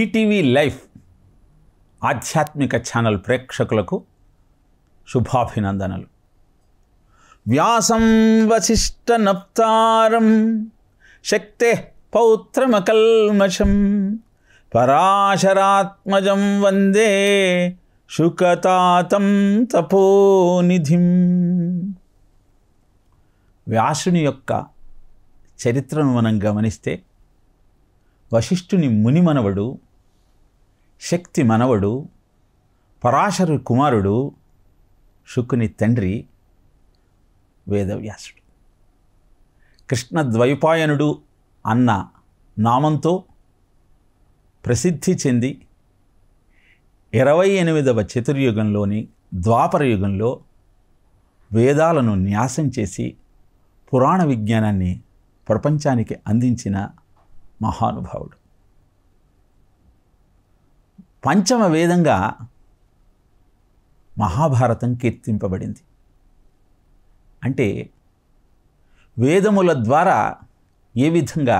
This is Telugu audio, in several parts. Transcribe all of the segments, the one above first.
ఈటీవీ లైఫ్ ఆధ్యాత్మిక ఛానల్ ప్రేక్షకులకు శుభాభినందనలు వ్యాసం వశిష్ట నప్తారం శక్తే పౌత్రమకల్మషం పరాశరాత్మజం వందే శుకతాతం తపోనిధిం వ్యాసుని యొక్క చరిత్రను మనం గమనిస్తే వశిష్ఠుని మునిమనవడు శక్తి మనవడు పరాశరు కుమారుడు శుకుని తండ్రి వేదవ్యాసుడు కృష్ణ ద్వైపాయనుడు అన్న నామంతో ప్రసిద్ధి చెంది ఇరవై ఎనిమిదవ చతుర్యుగంలోని ద్వాపర యుగంలో వేదాలను న్యాసం చేసి పురాణ విజ్ఞానాన్ని ప్రపంచానికి అందించిన మహానుభావుడు పంచమ వేదంగా మహాభారతం కీర్తింపబడింది అంటే వేదముల ద్వారా ఏ విధంగా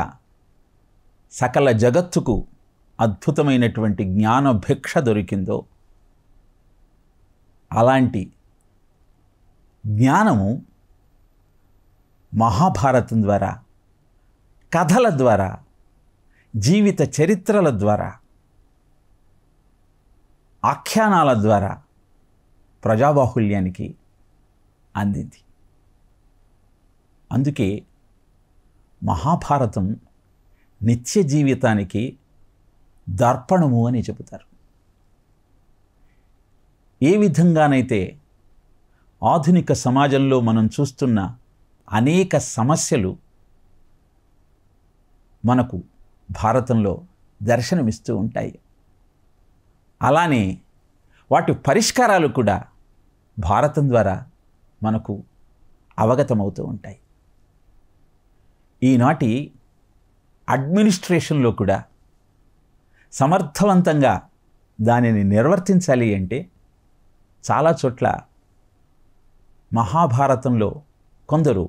సకల జగత్తుకు అద్భుతమైనటువంటి జ్ఞానభిక్ష దొరికిందో అలాంటి జ్ఞానము మహాభారతం ద్వారా కథల ద్వారా జీవిత చరిత్రల ద్వారా ఆఖ్యానాల ద్వారా ప్రజాబాహుల్యానికి అందింది అందుకే మహాభారతం నిత్య జీవితానికి దర్పణము అని చెబుతారు ఏ విధంగానైతే ఆధునిక సమాజంలో మనం చూస్తున్న అనేక సమస్యలు మనకు భారతంలో దర్శనమిస్తూ ఉంటాయి అలానే వాటి పరిష్కారాలు కూడా భారతం ద్వారా మనకు అవగతమవుతూ ఉంటాయి ఈనాటి అడ్మినిస్ట్రేషన్లో కూడా సమర్థవంతంగా దానిని నిర్వర్తించాలి అంటే చాలా చోట్ల మహాభారతంలో కొందరు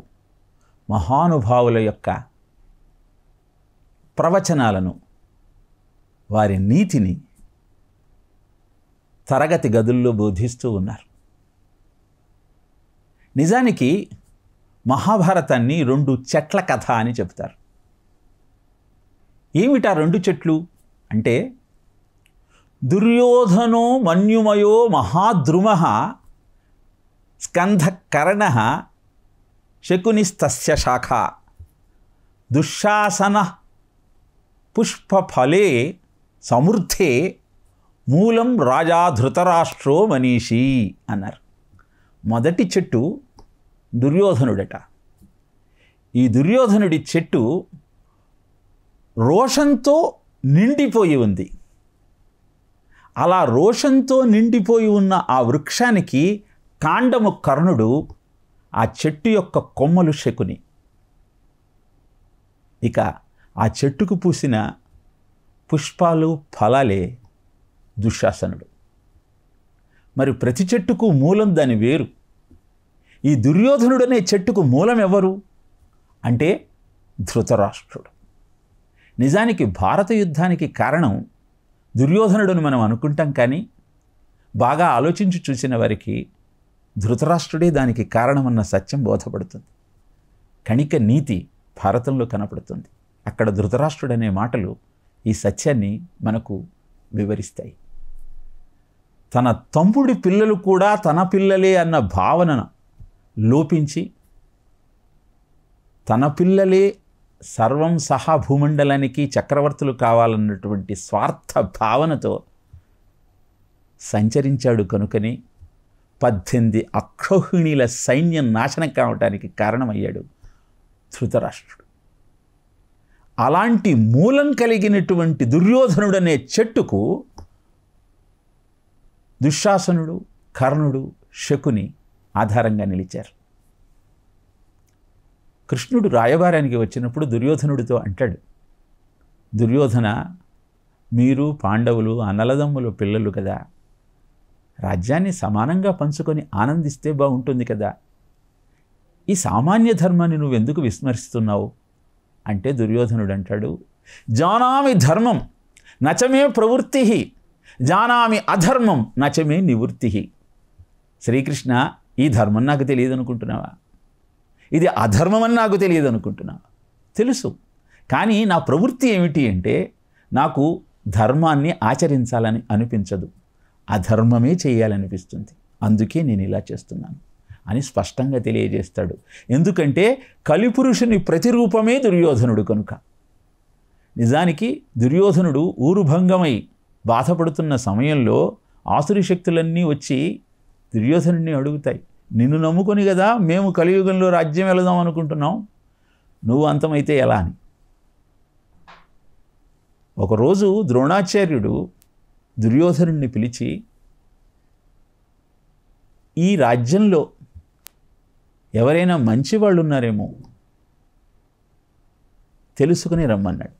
మహానుభావుల యొక్క ప్రవచనాలను వారి నీతిని తరగతి గదుల్లో బోధిస్తూ ఉన్నారు నిజానికి మహాభారతాన్ని రెండు చెట్ల కథ అని చెబుతారు ఏమిటా రెండు చెట్లు అంటే దుర్యోధనో మన్యుమయో మహాద్రుమ స్కంధకరణ శకునిస్తస్య శాఖ దుశ్శాసన పుష్పఫలే సమృద్ధే మూలం రాజా ధృతరాష్ట్రో మనీషి అన్నారు మొదటి చెట్టు దుర్యోధనుడట ఈ దుర్యోధనుడి చెట్టు రోషంతో నిండిపోయి ఉంది అలా రోషంతో నిండిపోయి ఉన్న ఆ వృక్షానికి కాండము కర్ణుడు ఆ చెట్టు యొక్క కొమ్మలు శకుని ఇక ఆ చెట్టుకు పూసిన పుష్పాలు ఫలాలే దుశ్శాసనుడు మరి ప్రతి చెట్టుకు మూలం దాని వేరు ఈ దుర్యోధనుడనే చెట్టుకు మూలం ఎవరు అంటే ధృతరాష్ట్రుడు నిజానికి భారత యుద్ధానికి కారణం దుర్యోధనుడని మనం అనుకుంటాం కానీ బాగా ఆలోచించి చూసిన వారికి ధృతరాష్ట్రుడే దానికి కారణమన్న సత్యం బోధపడుతుంది కణిక నీతి భారతంలో కనపడుతుంది అక్కడ ధృతరాష్ట్రుడనే మాటలు ఈ సత్యాన్ని మనకు వివరిస్తాయి తన తమ్ముడి పిల్లలు కూడా తన పిల్లలే అన్న భావనను లోపించి తన పిల్లలే సర్వం సహా భూమండలానికి చక్రవర్తులు కావాలన్నటువంటి స్వార్థ భావనతో సంచరించాడు కనుకనే పద్దెనిమిది అక్షోహిణీల సైన్యం నాశనం కావటానికి కారణమయ్యాడు ధృతరాష్ట్రుడు అలాంటి మూలం కలిగినటువంటి దుర్యోధనుడనే చెట్టుకు దుశ్శాసనుడు కర్ణుడు శకుని ఆధారంగా నిలిచారు కృష్ణుడు రాయబారానికి వచ్చినప్పుడు దుర్యోధనుడితో అంటాడు దుర్యోధన మీరు పాండవులు అనలదమ్ములు పిల్లలు కదా రాజ్యాన్ని సమానంగా పంచుకొని ఆనందిస్తే బాగుంటుంది కదా ఈ సామాన్య ధర్మాన్ని నువ్వెందుకు విస్మరిస్తున్నావు అంటే దుర్యోధనుడు అంటాడు జానామి ధర్మం నచమే ప్రవృత్తి జానామి అధర్మం నచమే నివృత్తి శ్రీకృష్ణ ఈ ధర్మం నాకు తెలియదు అనుకుంటున్నావా ఇది అధర్మం అని నాకు తెలియదు అనుకుంటున్నావా తెలుసు కానీ నా ప్రవృత్తి ఏమిటి అంటే నాకు ధర్మాన్ని ఆచరించాలని అనిపించదు అధర్మమే చేయాలనిపిస్తుంది అందుకే నేను ఇలా చేస్తున్నాను అని స్పష్టంగా తెలియజేస్తాడు ఎందుకంటే కలిపురుషుని ప్రతిరూపమే దుర్యోధనుడు కనుక నిజానికి దుర్యోధనుడు ఊరుభంగమై బాధపడుతున్న సమయంలో ఆసురి శక్తులన్నీ వచ్చి దుర్యోధనుడిని అడుగుతాయి నిన్ను నమ్ముకొని కదా మేము కలియుగంలో రాజ్యం వెళదాం అనుకుంటున్నాం నువ్వు అంతమైతే ఎలా అని ఒకరోజు ద్రోణాచార్యుడు దుర్యోధను పిలిచి ఈ రాజ్యంలో ఎవరైనా మంచి వాళ్ళు ఉన్నారేమో తెలుసుకుని రమ్మన్నాడు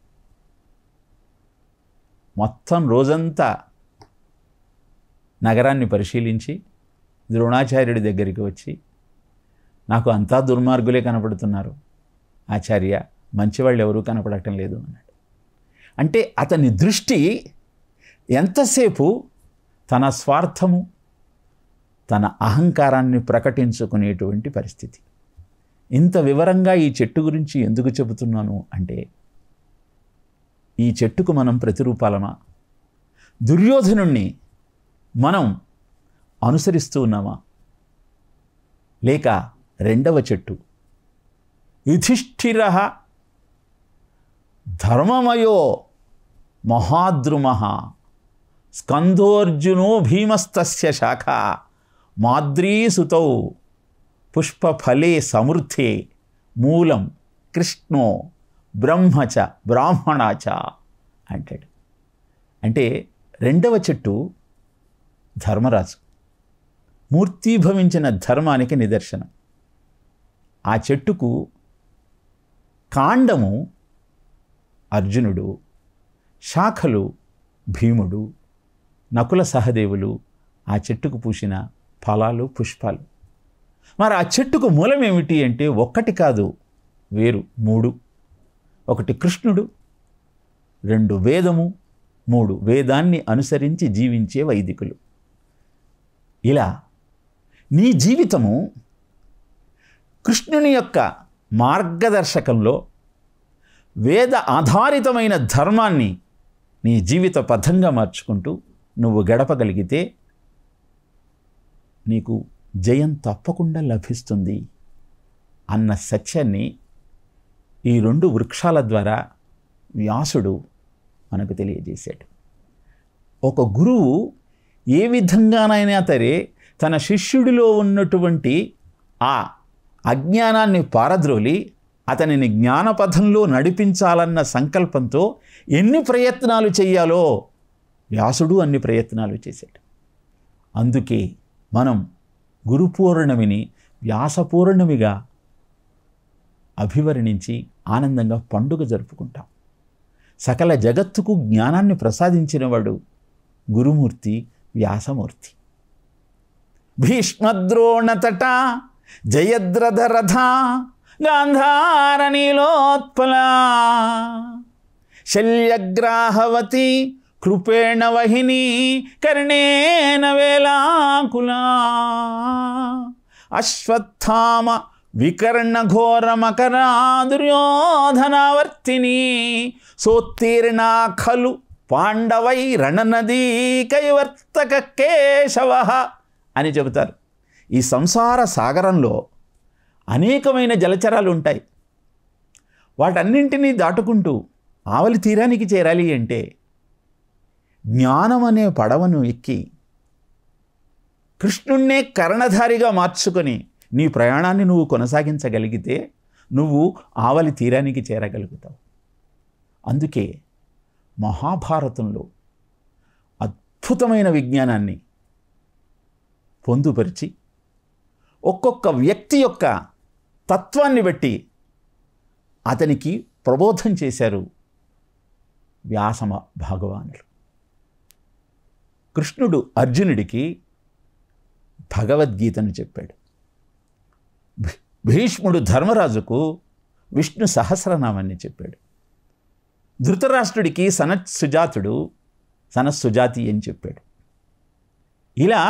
మొత్తం రోజంతా నగరాన్ని పరిశీలించి ద్రోణాచార్యుడి దగ్గరికి వచ్చి నాకు అంతా దుర్మార్గులే కనపడుతున్నారు ఆచార్య మంచివాళ్ళు ఎవరూ కనపడటం లేదు అన్నాడు అంటే అతని దృష్టి ఎంతసేపు తన స్వార్థము తన అహంకారాన్ని ప్రకటించుకునేటువంటి పరిస్థితి ఇంత వివరంగా ఈ చెట్టు గురించి ఎందుకు చెబుతున్నాను అంటే ఈ చెట్టుకు మనం ప్రతిరూపాలమా దుర్యోధనుణ్ణి మనం అనుసరిస్తూ ఉన్నామా లేక రెండవ చెట్టు యుధిష్ఠిర ధర్మమయో మహాద్రుమ స్కందోర్జునో భీమస్తస్య శాఖ మాద్రీసుతౌ పుష్పఫలే సమృద్ధే మూలం కృష్ణో బ్రహ్మచ బ్రాహ్మణాచ అంటాడు అంటే రెండవ చెట్టు ధర్మరాజు మూర్తీభవించిన ధర్మానికి నిదర్శనం ఆ చెట్టుకు కాండము అర్జునుడు శాఖలు భీముడు నకుల సహదేవులు ఆ చెట్టుకు పూసిన ఫలాలు పుష్పాలు మరి ఆ చెట్టుకు మూలమేమిటి అంటే ఒక్కటి కాదు వేరు మూడు ఒకటి కృష్ణుడు రెండు వేదము మూడు వేదాన్ని అనుసరించి జీవించే వైదికులు ఇలా నీ జీవితము కృష్ణుని యొక్క మార్గదర్శకంలో వేద ఆధారితమైన ధర్మాన్ని నీ జీవిత పథంగా మార్చుకుంటూ నువ్వు గడపగలిగితే నీకు జయం తప్పకుండా లభిస్తుంది అన్న సత్యాన్ని ఈ రెండు వృక్షాల ద్వారా వ్యాసుడు మనకు తెలియజేశాడు ఒక గురువు ఏ విధంగానైనా సరే తన శిష్యుడిలో ఉన్నటువంటి ఆ అజ్ఞానాన్ని పారద్రోలి అతనిని జ్ఞానపథంలో నడిపించాలన్న సంకల్పంతో ఎన్ని ప్రయత్నాలు చేయాలో వ్యాసుడు అన్ని ప్రయత్నాలు చేశాడు అందుకే మనం గురు పూర్ణమిని వ్యాస పూర్ణమిగా అభివర్ణించి ఆనందంగా పండుగ జరుపుకుంటాం సకల జగత్తుకు జ్ఞానాన్ని ప్రసాదించినవాడు గురుమూర్తి వ్యాసమూర్తి భీష్మద్రోణతట జయద్రథరథ గాంధార నీలోత్పల శల్యగ్రాహవతి కృపేణ వహిని కర్ణేన వేలాకులా అశ్వత్థామ వికర్ణఘోరమకరాదుర్యోధనావర్తిని సోత్తీర్ణ ఖలు పాండవై రణనదీ కైవర్తక కేశవ అని చెబుతారు ఈ సంసార సాగరంలో అనేకమైన జలచరాలు ఉంటాయి వాటన్నింటినీ దాటుకుంటూ ఆవలి తీరానికి చేరాలి అంటే జ్ఞానం అనే పడవను ఎక్కి కృష్ణుణ్ణే కర్ణధారిగా మార్చుకొని నీ ప్రయాణాన్ని నువ్వు కొనసాగించగలిగితే నువ్వు ఆవలి తీరానికి చేరగలుగుతావు అందుకే మహాభారతంలో అద్భుతమైన విజ్ఞానాన్ని పొందుపరిచి ఒక్కొక్క వ్యక్తి యొక్క తత్వాన్ని బట్టి అతనికి ప్రబోధం చేశారు వ్యాసమ భగవానులు కృష్ణుడు అర్జునుడికి భగవద్గీతను చెప్పాడు భీష్ముడు ధర్మరాజుకు విష్ణు సహస్రనామాన్ని చెప్పాడు ధృతరాష్ట్రుడికి సనత్ సుజాతుడు సనత్ సుజాతి అని చెప్పాడు ఇలా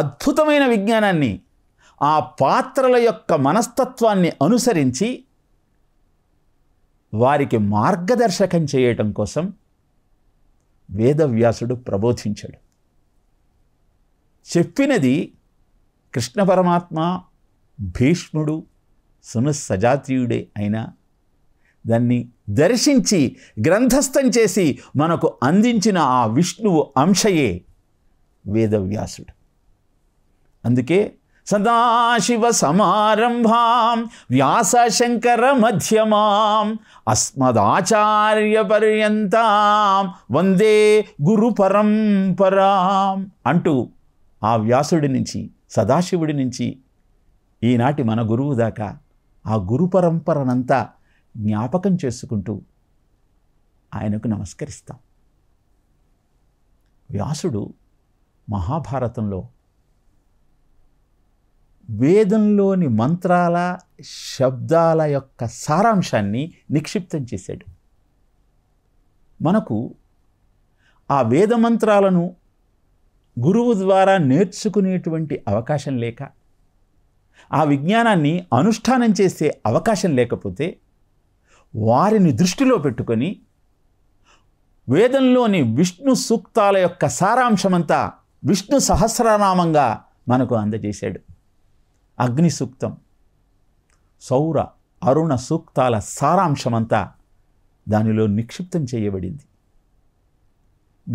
అద్భుతమైన విజ్ఞానాన్ని ఆ పాత్రల యొక్క మనస్తత్వాన్ని అనుసరించి వారికి మార్గదర్శకం చేయటం కోసం వేదవ్యాసుడు ప్రబోధించాడు చెప్పినది కృష్ణ పరమాత్మ భీష్ముడు సునస్సజాతీయుడే అయినా దాన్ని దర్శించి గ్రంథస్థం చేసి మనకు అందించిన ఆ విష్ణువు అంశయే వేదవ్యాసుడు అందుకే సదాశివ సమారంభాం శంకర మధ్యమాం అస్మదాచార్య పర్యంతాం వందే గురు పరంపరాం అంటూ ఆ వ్యాసుడి నుంచి సదాశివుడి నుంచి ఈనాటి మన గురువు దాకా ఆ గురు పరంపరనంతా జ్ఞాపకం చేసుకుంటూ ఆయనకు నమస్కరిస్తాం వ్యాసుడు మహాభారతంలో వేదంలోని మంత్రాల శబ్దాల యొక్క సారాంశాన్ని నిక్షిప్తం చేశాడు మనకు ఆ వేద మంత్రాలను గురువు ద్వారా నేర్చుకునేటువంటి అవకాశం లేక ఆ విజ్ఞానాన్ని అనుష్ఠానం చేసే అవకాశం లేకపోతే వారిని దృష్టిలో పెట్టుకొని వేదంలోని విష్ణు సూక్తాల యొక్క సారాంశమంతా విష్ణు సహస్రనామంగా మనకు అందజేశాడు అగ్ని సూక్తం సౌర అరుణ సూక్తాల సారాంశమంతా దానిలో నిక్షిప్తం చేయబడింది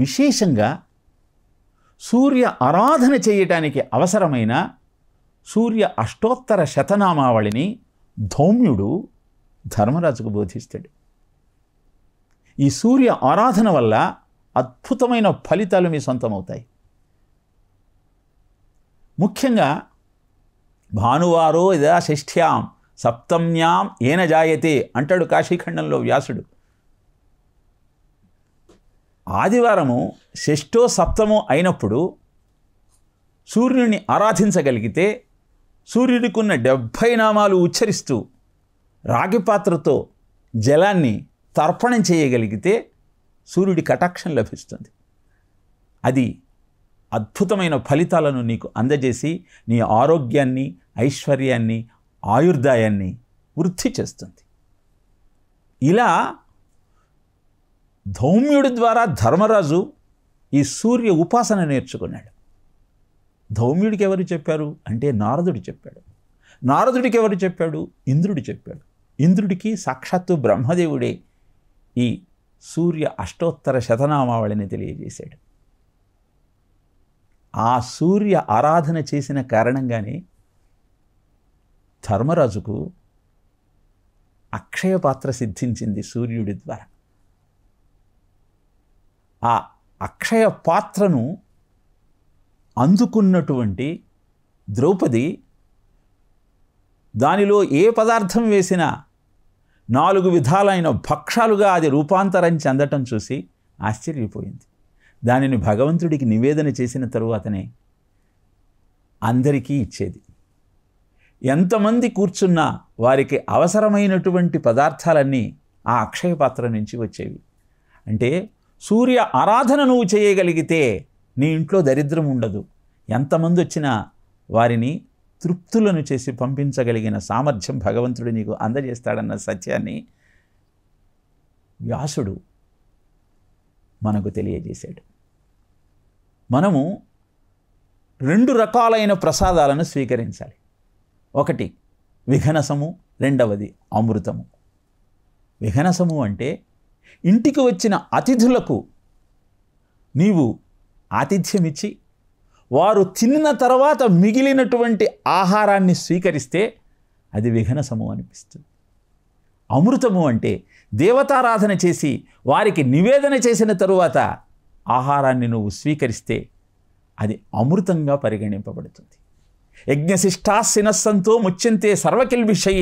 విశేషంగా సూర్య ఆరాధన చేయటానికి అవసరమైన సూర్య అష్టోత్తర శతనామావళిని ధౌమ్యుడు ధర్మరాజుకు బోధిస్తాడు ఈ సూర్య ఆరాధన వల్ల అద్భుతమైన ఫలితాలు మీ సొంతమవుతాయి ముఖ్యంగా భానువారో యదా షష్ఠ్యాం సప్తమ్యాం ఏన జాయతే అంటాడు కాశీఖండంలో వ్యాసుడు ఆదివారము షష్టో సప్తమో అయినప్పుడు సూర్యుని ఆరాధించగలిగితే సూర్యుడికున్న డెబ్భై నామాలు ఉచ్చరిస్తూ రాగి పాత్రతో జలాన్ని తర్పణం చేయగలిగితే సూర్యుడి కటాక్షం లభిస్తుంది అది అద్భుతమైన ఫలితాలను నీకు అందజేసి నీ ఆరోగ్యాన్ని ఐశ్వర్యాన్ని ఆయుర్దాయాన్ని వృద్ధి చేస్తుంది ఇలా ధౌమ్యుడి ద్వారా ధర్మరాజు ఈ సూర్య ఉపాసన నేర్చుకున్నాడు ధౌమ్యుడికి ఎవరు చెప్పారు అంటే నారదుడు చెప్పాడు నారదుడికి ఎవరు చెప్పాడు ఇంద్రుడు చెప్పాడు ఇంద్రుడికి సాక్షాత్తు బ్రహ్మదేవుడే ఈ సూర్య అష్టోత్తర శతనామావళిని తెలియజేశాడు ఆ సూర్య ఆరాధన చేసిన కారణంగానే ధర్మరాజుకు అక్షయ పాత్ర సిద్ధించింది సూర్యుడి ద్వారా ఆ అక్షయ పాత్రను అందుకున్నటువంటి ద్రౌపది దానిలో ఏ పదార్థం వేసినా నాలుగు విధాలైన భక్షాలుగా అది రూపాంతరం చెందటం చూసి ఆశ్చర్యపోయింది దానిని భగవంతుడికి నివేదన చేసిన తరువాతనే అందరికీ ఇచ్చేది ఎంతమంది కూర్చున్నా వారికి అవసరమైనటువంటి పదార్థాలన్నీ ఆ అక్షయ పాత్ర నుంచి వచ్చేవి అంటే సూర్య ఆరాధన నువ్వు చేయగలిగితే నీ ఇంట్లో దరిద్రం ఉండదు ఎంతమంది వచ్చినా వారిని తృప్తులను చేసి పంపించగలిగిన సామర్థ్యం భగవంతుడు నీకు అందజేస్తాడన్న సత్యాన్ని వ్యాసుడు మనకు తెలియజేశాడు మనము రెండు రకాలైన ప్రసాదాలను స్వీకరించాలి ఒకటి విఘనసము రెండవది అమృతము విఘనసము అంటే ఇంటికి వచ్చిన అతిథులకు నీవు ఆతిథ్యమిచ్చి వారు తిన్న తర్వాత మిగిలినటువంటి ఆహారాన్ని స్వీకరిస్తే అది విఘనసము అనిపిస్తుంది అమృతము అంటే దేవతారాధన చేసి వారికి నివేదన చేసిన తరువాత ఆహారాన్ని నువ్వు స్వీకరిస్తే అది అమృతంగా పరిగణింపబడుతుంది యజ్ఞశిష్టాశినస్సంతో ముచ్యంతే సర్వకిల్విషై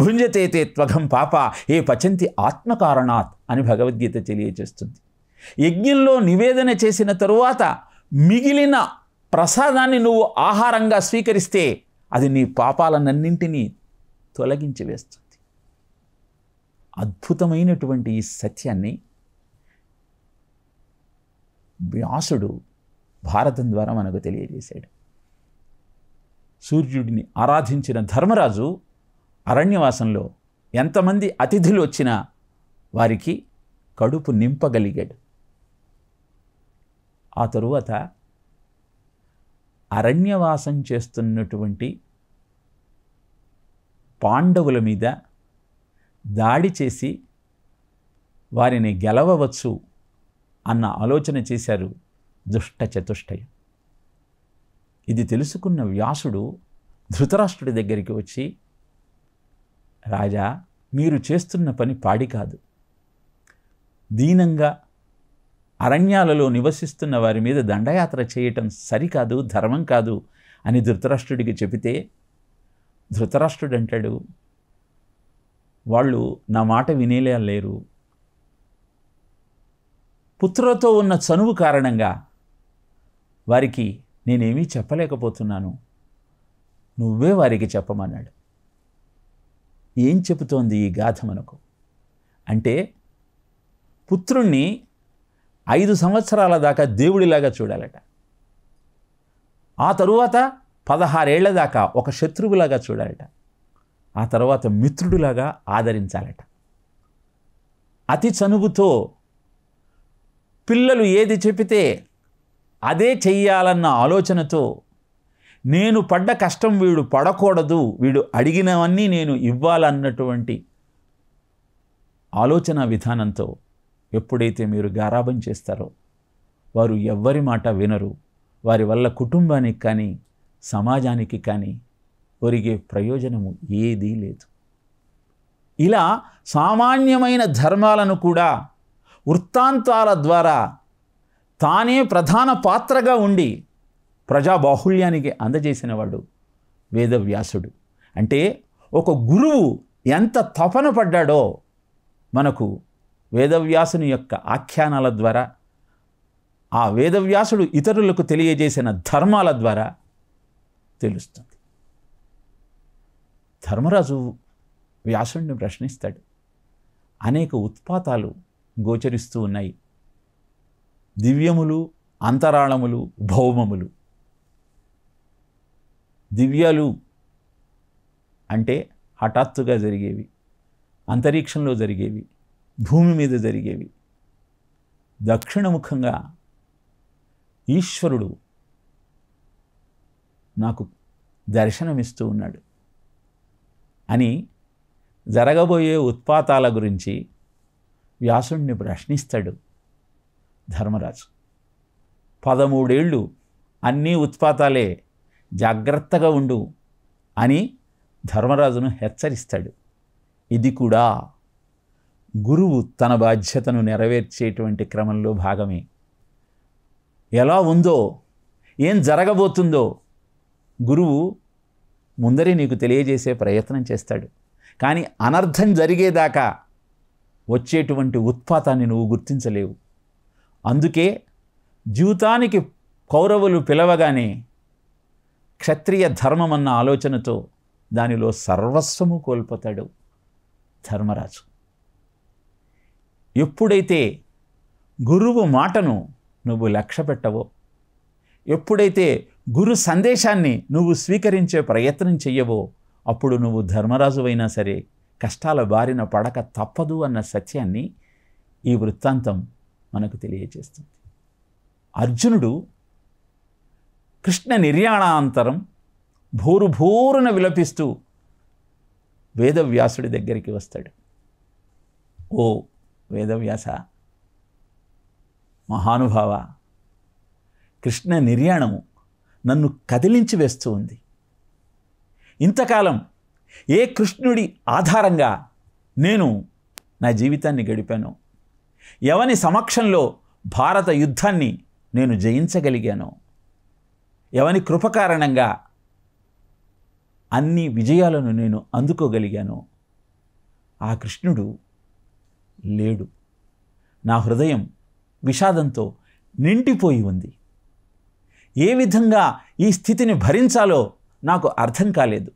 భుంజతే తే త్వగం పాప ఏ పచంతి ఆత్మకారణాత్ అని భగవద్గీత తెలియజేస్తుంది యజ్ఞంలో నివేదన చేసిన తరువాత మిగిలిన ప్రసాదాన్ని నువ్వు ఆహారంగా స్వీకరిస్తే అది నీ పాపాలనన్నింటినీ తొలగించి వేస్తుంది అద్భుతమైనటువంటి ఈ సత్యాన్ని వ్యాసుడు భారతం ద్వారా మనకు తెలియజేశాడు సూర్యుడిని ఆరాధించిన ధర్మరాజు అరణ్యవాసంలో ఎంతమంది అతిథులు వచ్చినా వారికి కడుపు నింపగలిగాడు ఆ తరువాత అరణ్యవాసం చేస్తున్నటువంటి పాండవుల మీద దాడి చేసి వారిని గెలవవచ్చు అన్న ఆలోచన చేశారు దుష్ట చతుష్టయం ఇది తెలుసుకున్న వ్యాసుడు ధృతరాష్ట్రుడి దగ్గరికి వచ్చి రాజా మీరు చేస్తున్న పని పాడి కాదు దీనంగా అరణ్యాలలో నివసిస్తున్న వారి మీద దండయాత్ర చేయటం సరికాదు ధర్మం కాదు అని ధృతరాష్ట్రుడికి చెబితే ధృతరాష్ట్రుడు అంటాడు వాళ్ళు నా మాట వినేలే లేరు పుత్రులతో ఉన్న చనువు కారణంగా వారికి నేనేమీ చెప్పలేకపోతున్నాను నువ్వే వారికి చెప్పమన్నాడు ఏం చెబుతోంది ఈ గాథ మనకు అంటే పుత్రుణ్ణి ఐదు సంవత్సరాల దాకా దేవుడిలాగా చూడాలట ఆ తరువాత పదహారేళ్ల దాకా ఒక శత్రువులాగా చూడాలట ఆ తర్వాత మిత్రుడులాగా ఆదరించాలట అతి చనువుతో పిల్లలు ఏది చెబితే అదే చెయ్యాలన్న ఆలోచనతో నేను పడ్డ కష్టం వీడు పడకూడదు వీడు అడిగినవన్నీ నేను ఇవ్వాలన్నటువంటి ఆలోచన విధానంతో ఎప్పుడైతే మీరు గారాభం చేస్తారో వారు ఎవ్వరి మాట వినరు వారి వల్ల కుటుంబానికి కానీ సమాజానికి కానీ ఒరిగే ప్రయోజనము ఏదీ లేదు ఇలా సామాన్యమైన ధర్మాలను కూడా వృత్తాంతాల ద్వారా తానే ప్రధాన పాత్రగా ఉండి ప్రజాబాహుళ్యానికి అందజేసినవాడు వేదవ్యాసుడు అంటే ఒక గురువు ఎంత తపన పడ్డాడో మనకు వేదవ్యాసుని యొక్క ఆఖ్యానాల ద్వారా ఆ వేదవ్యాసుడు ఇతరులకు తెలియజేసిన ధర్మాల ద్వారా తెలుస్తుంది ధర్మరాజు వ్యాసుడిని ప్రశ్నిస్తాడు అనేక ఉత్పాతాలు గోచరిస్తూ ఉన్నాయి దివ్యములు అంతరాళములు భౌమములు దివ్యాలు అంటే హఠాత్తుగా జరిగేవి అంతరిక్షంలో జరిగేవి భూమి మీద జరిగేవి దక్షిణముఖంగా ఈశ్వరుడు నాకు దర్శనమిస్తూ ఉన్నాడు అని జరగబోయే ఉత్పాతాల గురించి వ్యాసుణ్ణి ప్రశ్నిస్తాడు ధర్మరాజు పదమూడేళ్ళు అన్నీ ఉత్పాతాలే జాగ్రత్తగా ఉండు అని ధర్మరాజును హెచ్చరిస్తాడు ఇది కూడా గురువు తన బాధ్యతను నెరవేర్చేటువంటి క్రమంలో భాగమే ఎలా ఉందో ఏం జరగబోతుందో గురువు ముందరే నీకు తెలియజేసే ప్రయత్నం చేస్తాడు కానీ అనర్థం జరిగేదాకా వచ్చేటువంటి ఉత్పాతాన్ని నువ్వు గుర్తించలేవు అందుకే జీవితానికి కౌరవులు పిలవగానే క్షత్రియ ధర్మం అన్న ఆలోచనతో దానిలో సర్వస్వము కోల్పోతాడు ధర్మరాజు ఎప్పుడైతే గురువు మాటను నువ్వు లక్ష్య పెట్టవో ఎప్పుడైతే గురు సందేశాన్ని నువ్వు స్వీకరించే ప్రయత్నం చెయ్యవో అప్పుడు నువ్వు ధర్మరాజువైనా సరే కష్టాల బారిన పడక తప్పదు అన్న సత్యాన్ని ఈ వృత్తాంతం మనకు తెలియజేస్తుంది అర్జునుడు కృష్ణ నిర్యాణాంతరం భోరు విలపిస్తూ వేదవ్యాసుడి దగ్గరికి వస్తాడు ఓ వేదవ్యాస మహానుభావ కృష్ణ నిర్యాణము నన్ను కదిలించి వేస్తూ ఉంది ఇంతకాలం ఏ కృష్ణుడి ఆధారంగా నేను నా జీవితాన్ని గడిపాను ఎవని సమక్షంలో భారత యుద్ధాన్ని నేను జయించగలిగాను ఎవని కృప కారణంగా అన్ని విజయాలను నేను అందుకోగలిగాను ఆ కృష్ణుడు లేడు నా హృదయం విషాదంతో నిండిపోయి ఉంది ఏ విధంగా ఈ స్థితిని భరించాలో నాకు అర్థం కాలేదు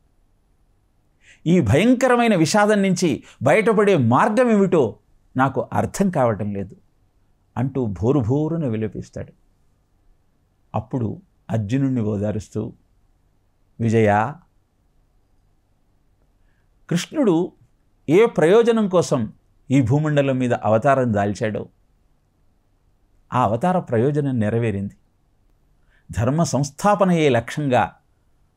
ఈ భయంకరమైన విషాదం నుంచి బయటపడే మార్గం ఏమిటో నాకు అర్థం కావటం లేదు అంటూ భోరుభోరున విలపిస్తాడు అప్పుడు అర్జునుణ్ణి ఓదారుస్తూ విజయ కృష్ణుడు ఏ ప్రయోజనం కోసం ఈ భూమండలం మీద అవతారం దాల్చాడో ఆ అవతార ప్రయోజనం నెరవేరింది ధర్మ సంస్థాపనయే లక్ష్యంగా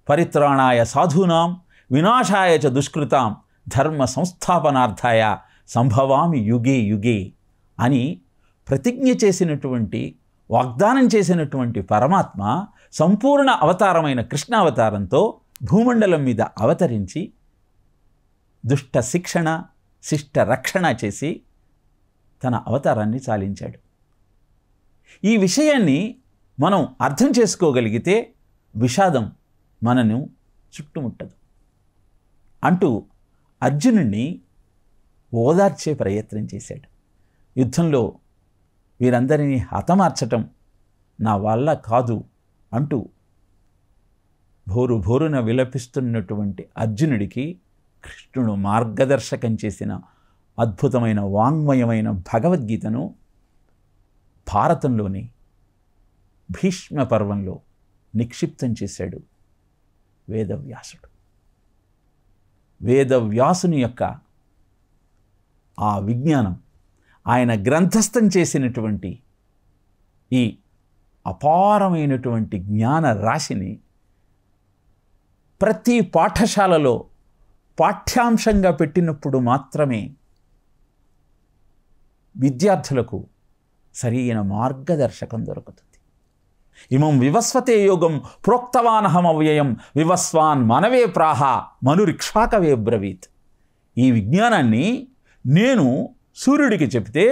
పరిత్రాణాయ సాధూనాం వినాశాయ చ దుష్కృతాం ధర్మ సంస్థాపనార్థాయ సంభవామి యుగే యుగే అని ప్రతిజ్ఞ చేసినటువంటి వాగ్దానం చేసినటువంటి పరమాత్మ సంపూర్ణ అవతారమైన కృష్ణావతారంతో భూమండలం మీద అవతరించి దుష్ట శిక్షణ శిష్ట రక్షణ చేసి తన అవతారాన్ని చాలించాడు ఈ విషయాన్ని మనం అర్థం చేసుకోగలిగితే విషాదం మనను చుట్టుముట్టదు అంటూ అర్జునుణ్ణి ఓదార్చే ప్రయత్నం చేశాడు యుద్ధంలో వీరందరినీ హతమార్చటం నా వల్ల కాదు అంటూ భోరు భోరున విలపిస్తున్నటువంటి అర్జునుడికి కృష్ణుడు మార్గదర్శకం చేసిన అద్భుతమైన వాంగ్మయమైన భగవద్గీతను భారతంలోని భీష్మ పర్వంలో నిక్షిప్తం చేశాడు వేదవ్యాసుడు వేదవ్యాసుని యొక్క ఆ విజ్ఞానం ఆయన గ్రంథస్థం చేసినటువంటి ఈ అపారమైనటువంటి జ్ఞాన రాశిని ప్రతి పాఠశాలలో పాఠ్యాంశంగా పెట్టినప్పుడు మాత్రమే విద్యార్థులకు సరైన మార్గదర్శకం దొరుకుతుంది ఇమం వివస్వతే యోగం ప్రోక్తవానహమవ్యయం వివస్వాన్ మనవే ప్రాహ మనురిక్షాకవే బ్రవీత్ ఈ విజ్ఞానాన్ని నేను సూర్యుడికి చెప్తే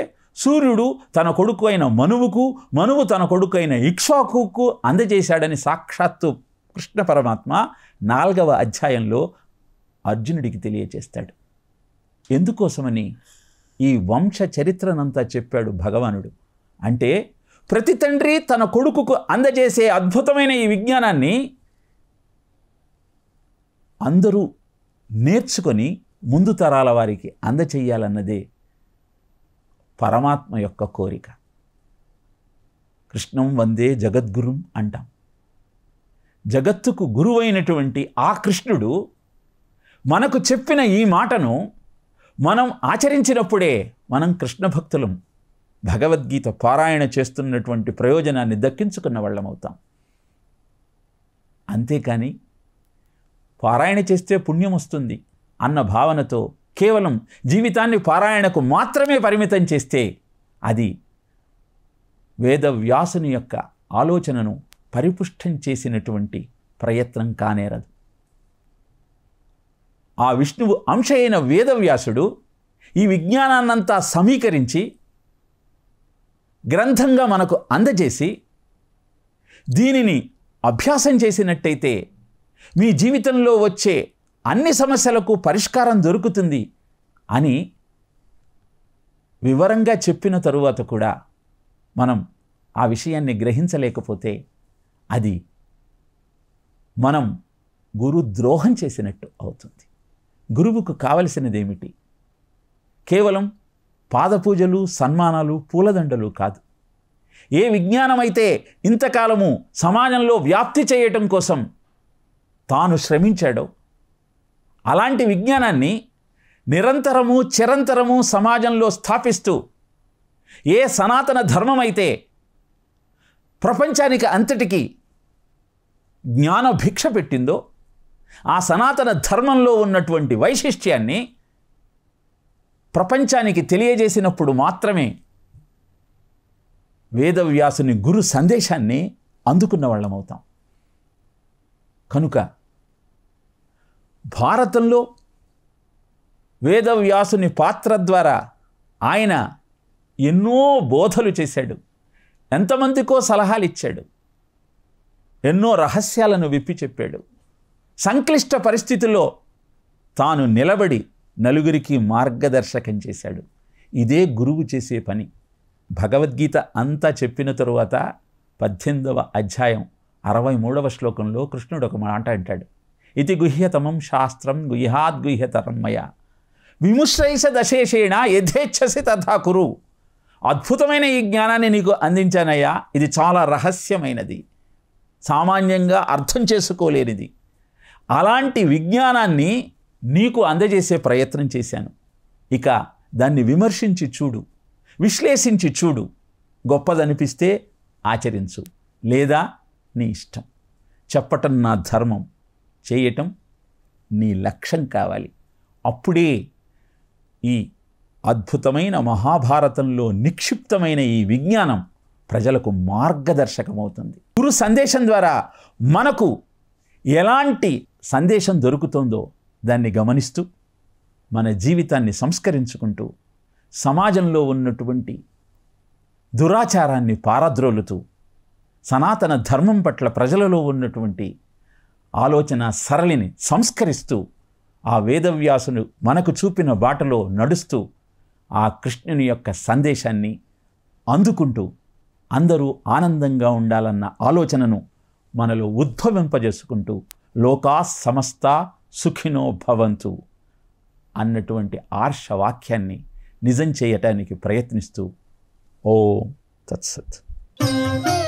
సూర్యుడు తన కొడుకు అయిన మనువుకు మనువు తన కొడుకు అయిన ఇక్ష్వాకుకు అందజేశాడని సాక్షాత్తు కృష్ణ పరమాత్మ నాలుగవ అధ్యాయంలో అర్జునుడికి తెలియచేస్తాడు ఎందుకోసమని ఈ వంశ చరిత్రనంతా చెప్పాడు భగవానుడు అంటే ప్రతి తండ్రి తన కొడుకుకు అందజేసే అద్భుతమైన ఈ విజ్ఞానాన్ని అందరూ నేర్చుకొని ముందు తరాల వారికి అందచేయాలన్నదే పరమాత్మ యొక్క కోరిక కృష్ణం వందే జగద్గురుం అంటాం జగత్తుకు గురువైనటువంటి ఆ కృష్ణుడు మనకు చెప్పిన ఈ మాటను మనం ఆచరించినప్పుడే మనం కృష్ణ భక్తులం భగవద్గీత పారాయణ చేస్తున్నటువంటి ప్రయోజనాన్ని దక్కించుకున్న వాళ్ళమవుతాం అంతేకాని పారాయణ చేస్తే పుణ్యం వస్తుంది అన్న భావనతో కేవలం జీవితాన్ని పారాయణకు మాత్రమే పరిమితం చేస్తే అది వేదవ్యాసుని యొక్క ఆలోచనను పరిపుష్టం చేసినటువంటి ప్రయత్నం కానేరదు ఆ విష్ణువు అంశ అయిన వేదవ్యాసుడు ఈ విజ్ఞానాన్నంతా సమీకరించి గ్రంథంగా మనకు అందజేసి దీనిని అభ్యాసం చేసినట్టయితే మీ జీవితంలో వచ్చే అన్ని సమస్యలకు పరిష్కారం దొరుకుతుంది అని వివరంగా చెప్పిన తరువాత కూడా మనం ఆ విషయాన్ని గ్రహించలేకపోతే అది మనం గురు ద్రోహం చేసినట్టు అవుతుంది గురువుకు కావలసినది ఏమిటి కేవలం పాదపూజలు సన్మానాలు పూలదండలు కాదు ఏ విజ్ఞానమైతే ఇంతకాలము సమాజంలో వ్యాప్తి చేయటం కోసం తాను శ్రమించాడో అలాంటి విజ్ఞానాన్ని నిరంతరము చిరంతరము సమాజంలో స్థాపిస్తూ ఏ సనాతన ధర్మమైతే ప్రపంచానికి అంతటికి జ్ఞాన భిక్ష పెట్టిందో ఆ సనాతన ధర్మంలో ఉన్నటువంటి వైశిష్ట్యాన్ని ప్రపంచానికి తెలియజేసినప్పుడు మాత్రమే వేదవ్యాసుని గురు సందేశాన్ని అందుకున్న వాళ్ళమవుతాం కనుక భారతంలో వేదవ్యాసుని పాత్ర ద్వారా ఆయన ఎన్నో బోధలు చేశాడు ఎంతమందికో సలహాలు ఇచ్చాడు ఎన్నో రహస్యాలను విప్పి చెప్పాడు సంక్లిష్ట పరిస్థితుల్లో తాను నిలబడి నలుగురికి మార్గదర్శకం చేశాడు ఇదే గురువు చేసే పని భగవద్గీత అంతా చెప్పిన తరువాత పద్దెనిమిదవ అధ్యాయం అరవై మూడవ శ్లోకంలో కృష్ణుడు ఒక మాట అంటాడు ఇది గుహ్యతమం శాస్త్రం గుహ్యాద్గుహ్యతరం మయ విముశ్రైష దశేషేణ యథేచ్ఛసి తథా కురు అద్భుతమైన ఈ జ్ఞానాన్ని నీకు అందించానయ్యా ఇది చాలా రహస్యమైనది సామాన్యంగా అర్థం చేసుకోలేనిది అలాంటి విజ్ఞానాన్ని నీకు అందజేసే ప్రయత్నం చేశాను ఇక దాన్ని విమర్శించి చూడు విశ్లేషించి చూడు గొప్పదనిపిస్తే ఆచరించు లేదా నీ ఇష్టం చెప్పటం నా ధర్మం చేయటం నీ లక్ష్యం కావాలి అప్పుడే ఈ అద్భుతమైన మహాభారతంలో నిక్షిప్తమైన ఈ విజ్ఞానం ప్రజలకు మార్గదర్శకమవుతుంది గురు సందేశం ద్వారా మనకు ఎలాంటి సందేశం దొరుకుతుందో దాన్ని గమనిస్తూ మన జీవితాన్ని సంస్కరించుకుంటూ సమాజంలో ఉన్నటువంటి దురాచారాన్ని పారద్రోలుతూ సనాతన ధర్మం పట్ల ప్రజలలో ఉన్నటువంటి ఆలోచన సరళిని సంస్కరిస్తూ ఆ వేదవ్యాసును మనకు చూపిన బాటలో నడుస్తూ ఆ కృష్ణుని యొక్క సందేశాన్ని అందుకుంటూ అందరూ ఆనందంగా ఉండాలన్న ఆలోచనను మనలో ఉద్భవింపజేసుకుంటూ లోకా సమస్త సుఖినో భవంతు అన్నటువంటి ఆర్షవాక్యాన్ని నిజం చేయటానికి ప్రయత్నిస్తూ ఓ తత్సత్